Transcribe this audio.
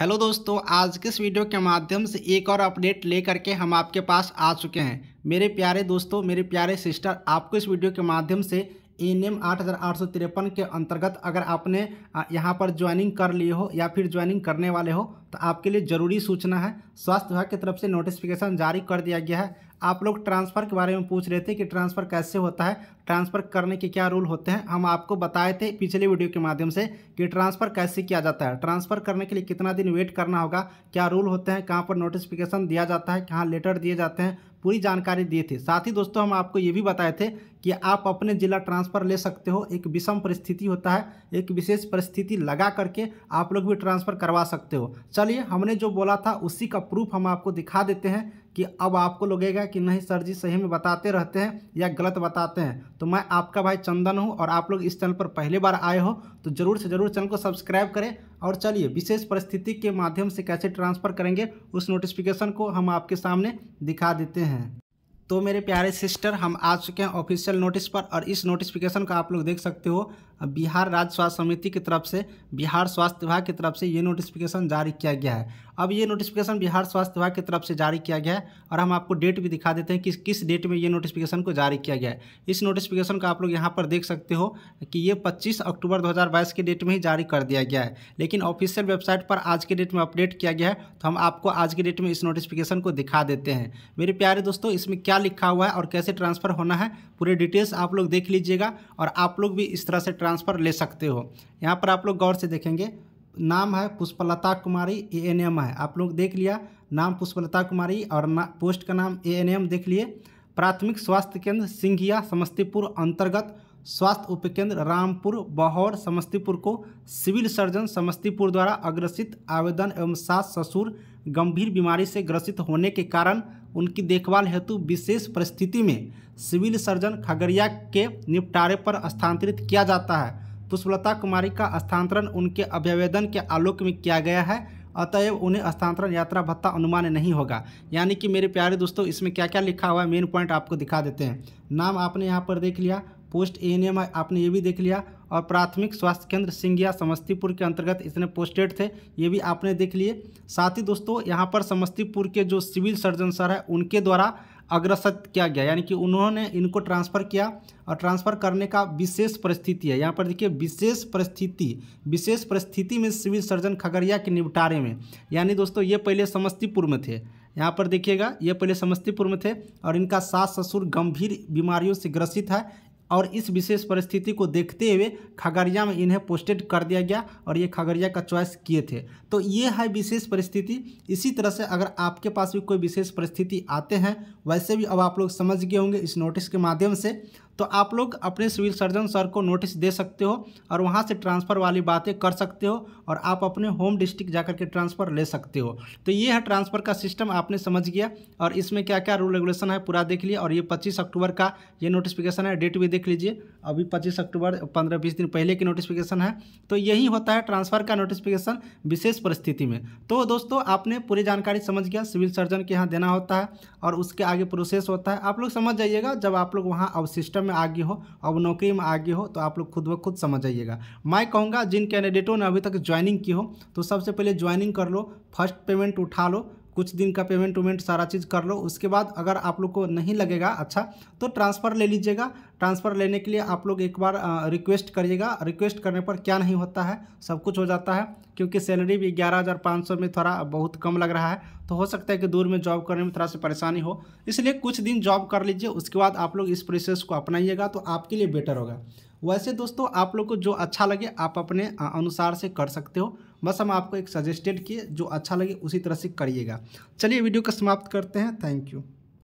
hello दोस्तों आज के इस वीडियो के माध्यम से एक और अपडेट लेकर के हम आपके पास आ चुके हैं मेरे प्यारे दोस्तों मेरे प्यारे सिस्टर आपको इस वीडियो के माध्यम से एन एम आठ हज़ार आठ सौ तिरपन के अंतर्गत अगर आपने यहाँ पर ज्वाइनिंग कर लिए हो या फिर ज्वाइनिंग करने वाले हो तो आपके लिए ज़रूरी सूचना है स्वास्थ्य विभाग की तरफ से नोटिफिकेशन जारी कर दिया गया है आप लोग ट्रांसफ़र के बारे में पूछ रहे थे कि ट्रांसफ़र कैसे होता है ट्रांसफ़र करने के क्या रूल होते हैं हम आपको बताए थे पिछले वीडियो के माध्यम से कि ट्रांसफ़र कैसे किया जाता है ट्रांसफ़र करने के लिए कितना दिन वेट करना होगा क्या रूल होते हैं कहाँ पर नोटिफिकेशन दिया जाता है कहाँ लेटर दिए जाते हैं पूरी जानकारी दिए थे साथ ही दोस्तों हम आपको ये भी बताए थे कि आप अपने जिला ट्रांसफ़र ले सकते हो एक विषम परिस्थिति होता है एक विशेष परिस्थिति लगा करके आप लोग भी ट्रांसफ़र करवा सकते हो चलिए हमने जो बोला था उसी का प्रूफ हम आपको दिखा देते हैं कि अब आपको लगेगा कि नहीं सर जी सही में बताते रहते हैं या गलत बताते हैं तो मैं आपका भाई चंदन हूँ और आप लोग इस चैनल पर पहली बार आए हो तो ज़रूर से ज़रूर चैनल को सब्सक्राइब करें और चलिए विशेष परिस्थिति के माध्यम से कैसे ट्रांसफ़र करेंगे उस नोटिफिकेशन को हम आपके सामने दिखा देते हैं हैं तो मेरे प्यारे सिस्टर हम आ चुके हैं ऑफिशियल नोटिस पर और इस नोटिफिकेशन का आप लोग देख सकते हो बिहार राज्य स्वास्थ्य समिति की तरफ से बिहार स्वास्थ्य विभाग की तरफ से ये नोटिफिकेशन जारी किया गया है अब ये नोटिफिकेशन बिहार स्वास्थ्य विभाग की तरफ से जारी किया गया है और हम आपको डेट भी दिखा देते हैं कि किस डेट में ये नोटिफिकेशन को जारी किया गया है इस नोटिफिकेशन को आप लोग यहाँ पर देख सकते हो कि ये पच्चीस अक्टूबर दो के डेट में ही जारी कर दिया गया है लेकिन ऑफिशियल वेबसाइट पर आज के डेट में अपडेट किया गया है तो हम आपको आज के डेट में इस नोटिफिकेशन को दिखा देते हैं मेरे प्यारे दोस्तों इसमें क्या लिखा हुआ है और कैसे ट्रांसफ़र होना है पूरे डिटेल्स आप लोग देख लीजिएगा और आप लोग भी इस तरह से ट्रांस ट्रांसफ़र ले सकते हो यहाँ पर आप लोग गौर से देखेंगे नाम है Pushplata Kumari A N M है आप लोग देख लिया नाम पुष्पलता कुमारी और ना, पोस्ट का नाम ए एन एम देख लिए प्राथमिक स्वास्थ्य केंद्र सिंघिया समस्तीपुर अंतर्गत स्वास्थ्य उपकेंद्र रामपुर बहौर समस्तीपुर को सिविल सर्जन समस्तीपुर द्वारा अग्रसित आवेदन एवं सास ससुर गंभीर बीमारी से ग्रसित होने के कारण उनकी देखभाल हेतु विशेष परिस्थिति में सिविल सर्जन खगड़िया के निपटारे पर स्थानांतरित किया जाता है पुष्पलता कुमारी का स्थानांतरण उनके अभ्यावेदन के आलोक में किया गया है अतएव उन्हें स्थानांतरण यात्रा भत्ता अनुमान नहीं होगा यानी कि मेरे प्यारे दोस्तों इसमें क्या क्या लिखा हुआ है मेन पॉइंट आपको दिखा देते हैं नाम आपने यहाँ पर देख लिया पोस्ट ए आपने ये भी देख लिया और प्राथमिक स्वास्थ्य केंद्र सिंगिया समस्तीपुर के अंतर्गत इतने पोस्टेड थे ये भी आपने देख लिए साथ ही दोस्तों यहाँ पर समस्तीपुर के जो सिविल सर्जन सर है उनके द्वारा अग्रसत किया गया यानी कि उन्होंने इनको ट्रांसफ़र किया और ट्रांसफ़र करने का विशेष परिस्थिति है यहाँ पर देखिए विशेष परिस्थिति विशेष परिस्थिति में सिविल सर्जन खगड़िया के निपटारे में यानी दोस्तों ये पहले समस्तीपुर में थे यहाँ पर देखिएगा ये पहले समस्तीपुर में थे और इनका सास ससुर गंभीर बीमारियों से ग्रसित है और इस विशेष परिस्थिति को देखते हुए खगड़िया में इन्हें पोस्टेड कर दिया गया और ये खगड़िया का चॉइस किए थे तो ये है विशेष परिस्थिति इसी तरह से अगर आपके पास भी कोई विशेष परिस्थिति आते हैं वैसे भी अब आप लोग समझ गए होंगे इस नोटिस के माध्यम से तो आप लोग अपने सिविल सर्जन सर को नोटिस दे सकते हो और वहाँ से ट्रांसफ़र वाली बातें कर सकते हो और आप अपने होम डिस्ट्रिक्ट जाकर के ट्रांसफ़र ले सकते हो तो ये है ट्रांसफ़र का सिस्टम आपने समझ गया और इसमें क्या क्या रूल रेगुलेशन है पूरा देख लिया और ये पच्चीस अक्टूबर का ये नोटिफिकेशन है डेट भी देख लीजिए अभी पच्चीस अक्टूबर पंद्रह बीस दिन पहले की नोटिफिकेशन है तो यही होता है ट्रांसफ़र का नोटिफिकेशन विशेष परिस्थिति में तो दोस्तों आपने पूरी जानकारी समझ गया सिविल सर्जन के यहाँ देना होता है और उसके आगे प्रोसेस होता है आप लोग समझ जाइएगा जब आप लोग वहाँ अब सिस्टम में आगे हो अब नौकरी में आगे हो तो आप लोग खुद ब खुद समझ जाइएगा मैं कहूँगा जिन कैंडिडेटों ने अभी तक ज्वाइन ज्वाइनिंग की हो तो सबसे पहले ज्वाइनिंग कर लो फर्स्ट पेमेंट उठा लो कुछ दिन का पेमेंट वेमेंट सारा चीज़ कर लो उसके बाद अगर आप लोग को नहीं लगेगा अच्छा तो ट्रांसफ़र ले लीजिएगा ट्रांसफ़र लेने के लिए आप लोग एक बार रिक्वेस्ट करिएगा रिक्वेस्ट करने पर क्या नहीं होता है सब कुछ हो जाता है क्योंकि सैलरी भी ग्यारह हज़ार पाँच सौ में थोड़ा बहुत कम लग रहा है तो हो सकता है कि दूर में जॉब करने में थोड़ा सा परेशानी हो इसलिए कुछ दिन जॉब कर लीजिए उसके बाद आप लोग इस प्रोसेस को अपनाइएगा तो आपके लिए बेटर होगा वैसे दोस्तों आप लोग को जो अच्छा लगे आप अपने अनुसार से कर सकते हो बस हम आपको एक सजेस्टेड किए जो अच्छा लगे उसी तरह से करिएगा चलिए वीडियो को समाप्त करते हैं थैंक यू